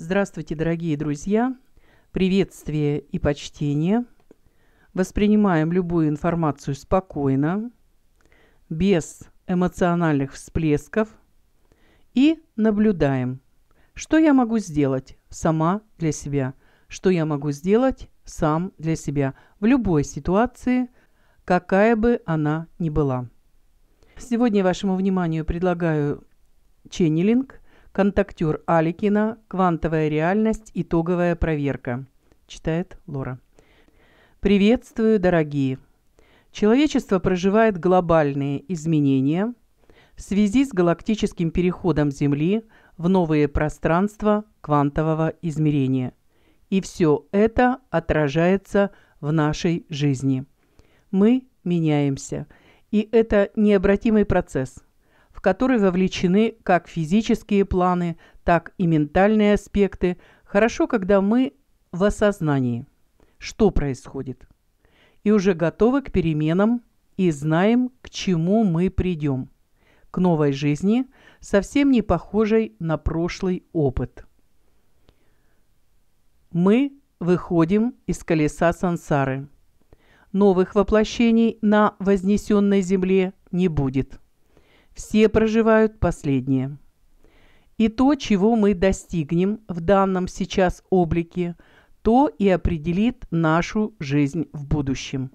Здравствуйте, дорогие друзья! Приветствие и почтение. Воспринимаем любую информацию спокойно, без эмоциональных всплесков и наблюдаем, что я могу сделать сама для себя, что я могу сделать сам для себя в любой ситуации, какая бы она ни была. Сегодня вашему вниманию предлагаю ченнелинг – Контактер Аликина. Квантовая реальность. Итоговая проверка. Читает Лора. Приветствую, дорогие! Человечество проживает глобальные изменения в связи с галактическим переходом Земли в новые пространства квантового измерения. И все это отражается в нашей жизни. Мы меняемся, и это необратимый процесс – в который вовлечены как физические планы, так и ментальные аспекты. Хорошо, когда мы в осознании, что происходит, и уже готовы к переменам и знаем, к чему мы придем, к новой жизни, совсем не похожей на прошлый опыт. Мы выходим из колеса сансары. Новых воплощений на вознесенной земле не будет все проживают последнее. И то, чего мы достигнем в данном сейчас облике, то и определит нашу жизнь в будущем.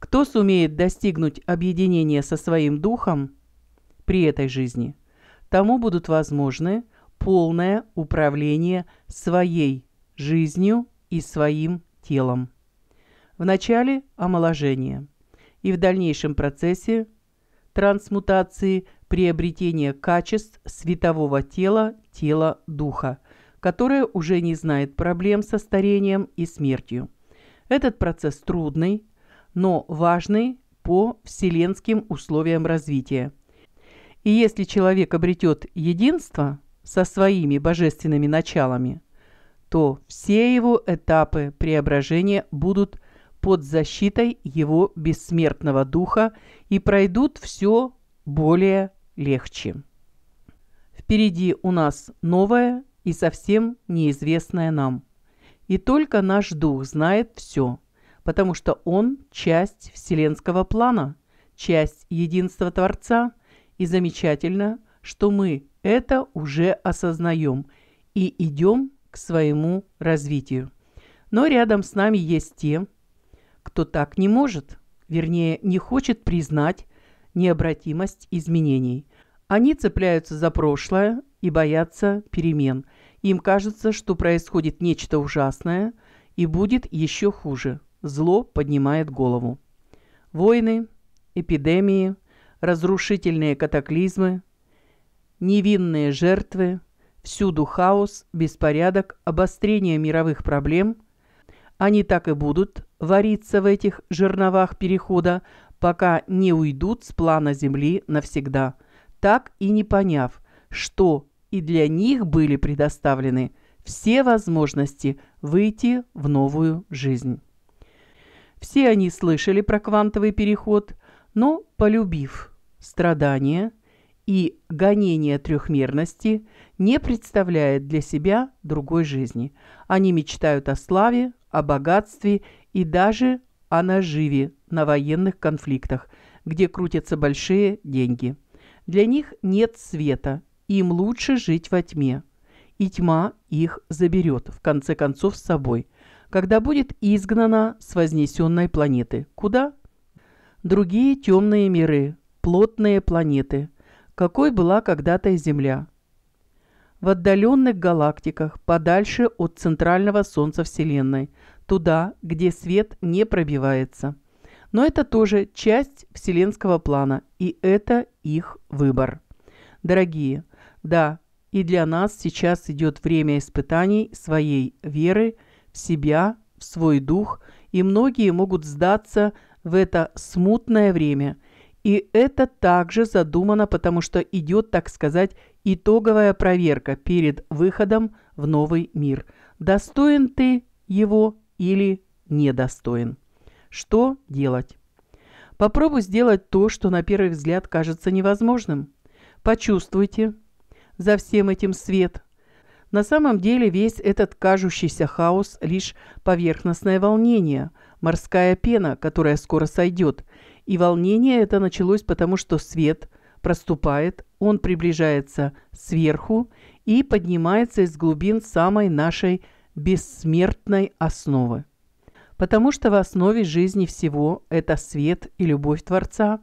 Кто сумеет достигнуть объединения со своим духом при этой жизни, тому будут возможны полное управление своей жизнью и своим телом. В начале омоложение и в дальнейшем процессе трансмутации приобретение качеств светового тела, тела духа, которое уже не знает проблем со старением и смертью. Этот процесс трудный, но важный по вселенским условиям развития. И если человек обретет единство со своими божественными началами, то все его этапы преображения будут под защитой его бессмертного духа и пройдут все более легче. Впереди у нас новое и совсем неизвестное нам. И только наш дух знает все, потому что он часть вселенского плана, часть единства Творца. И замечательно, что мы это уже осознаем и идем к своему развитию. Но рядом с нами есть те, кто так не может, вернее, не хочет признать необратимость изменений. Они цепляются за прошлое и боятся перемен. Им кажется, что происходит нечто ужасное и будет еще хуже. Зло поднимает голову. Войны, эпидемии, разрушительные катаклизмы, невинные жертвы, всюду хаос, беспорядок, обострение мировых проблем – они так и будут вариться в этих жерновах перехода, пока не уйдут с плана Земли навсегда, так и не поняв, что и для них были предоставлены все возможности выйти в новую жизнь. Все они слышали про квантовый переход, но, полюбив страдания и гонение трехмерности, не представляет для себя другой жизни. Они мечтают о славе, о богатстве и даже о наживе на военных конфликтах, где крутятся большие деньги. Для них нет света, им лучше жить во тьме. И тьма их заберет, в конце концов, с собой, когда будет изгнана с вознесенной планеты. Куда? Другие темные миры, плотные планеты, какой была когда-то Земля в отдаленных галактиках, подальше от центрального Солнца Вселенной, туда, где свет не пробивается. Но это тоже часть вселенского плана, и это их выбор. Дорогие, да, и для нас сейчас идет время испытаний своей веры в себя, в свой дух, и многие могут сдаться в это смутное время – и это также задумано, потому что идет, так сказать, итоговая проверка перед выходом в новый мир. Достоин ты его или недостоин? Что делать? Попробуй сделать то, что на первый взгляд кажется невозможным. Почувствуйте за всем этим свет. На самом деле весь этот кажущийся хаос – лишь поверхностное волнение, морская пена, которая скоро сойдет – и волнение это началось потому, что свет проступает, он приближается сверху и поднимается из глубин самой нашей бессмертной основы. Потому что в основе жизни всего это свет и любовь Творца.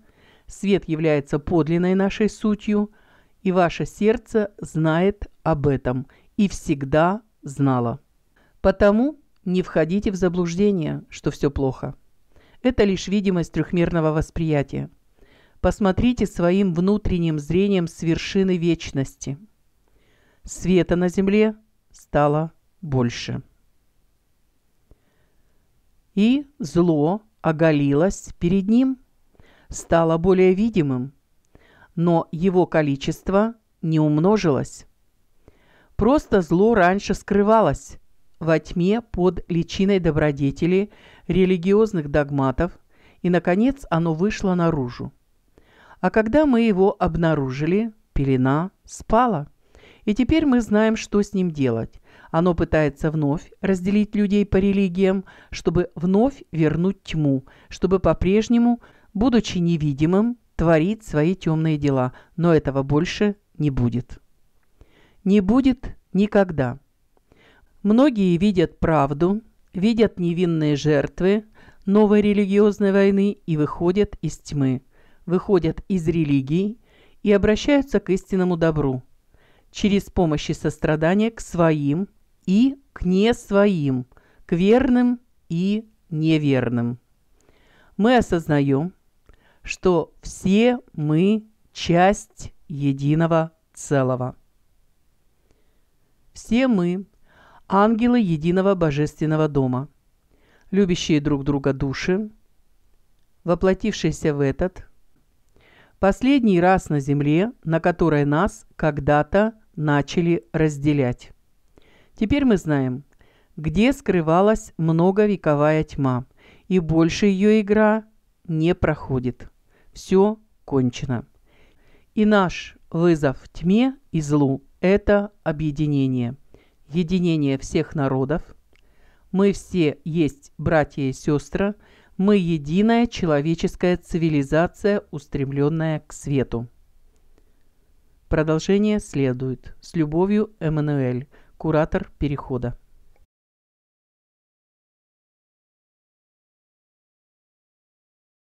Свет является подлинной нашей сутью, и ваше сердце знает об этом и всегда знало. Потому не входите в заблуждение, что все плохо – это лишь видимость трехмерного восприятия. Посмотрите своим внутренним зрением с вершины вечности. Света на земле стало больше. И зло оголилось перед ним, стало более видимым, но его количество не умножилось. Просто зло раньше скрывалось во тьме под личиной добродетели – религиозных догматов, и, наконец, оно вышло наружу. А когда мы его обнаружили, пелена спала. И теперь мы знаем, что с ним делать. Оно пытается вновь разделить людей по религиям, чтобы вновь вернуть тьму, чтобы по-прежнему, будучи невидимым, творить свои темные дела. Но этого больше не будет. Не будет никогда. Многие видят правду, видят невинные жертвы новой религиозной войны и выходят из тьмы, выходят из религий и обращаются к истинному добру через помощь и сострадание к своим и к не своим, к верным и неверным. Мы осознаем, что все мы часть единого целого. Все мы ангелы единого божественного дома, любящие друг друга души, воплотившиеся в этот, последний раз на земле, на которой нас когда-то начали разделять. Теперь мы знаем, где скрывалась многовековая тьма, и больше ее игра не проходит. Все кончено. И наш вызов тьме и злу – это объединение – единение всех народов. Мы все есть братья и сестры. Мы единая человеческая цивилизация, устремленная к свету. Продолжение следует. С любовью, Эммануэль, куратор перехода.